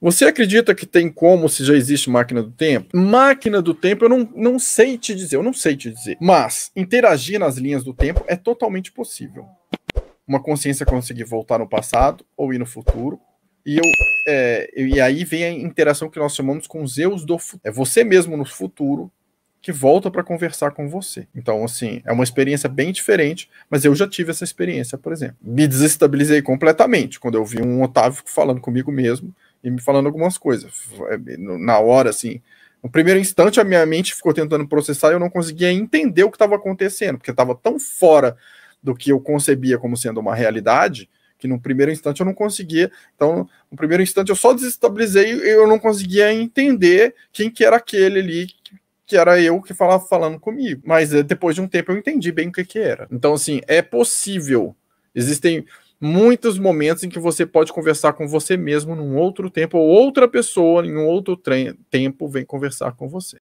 Você acredita que tem como se já existe máquina do tempo? Máquina do tempo eu não, não sei te dizer, eu não sei te dizer. Mas interagir nas linhas do tempo é totalmente possível. Uma consciência conseguir voltar no passado ou ir no futuro. E, eu, é, e aí vem a interação que nós chamamos com os do futuro. É você mesmo no futuro que volta para conversar com você. Então, assim, é uma experiência bem diferente, mas eu já tive essa experiência, por exemplo. Me desestabilizei completamente quando eu vi um Otávio falando comigo mesmo e me falando algumas coisas. É, na hora, assim, no primeiro instante, a minha mente ficou tentando processar e eu não conseguia entender o que estava acontecendo, porque estava tão fora do que eu concebia como sendo uma realidade, que no primeiro instante eu não conseguia. Então, no primeiro instante eu só desestabilizei e eu não conseguia entender quem que era aquele ali que era eu que falava falando comigo. Mas eh, depois de um tempo eu entendi bem o que que era. Então, assim, é possível. Existem muitos momentos em que você pode conversar com você mesmo num outro tempo, ou outra pessoa em um outro tempo vem conversar com você.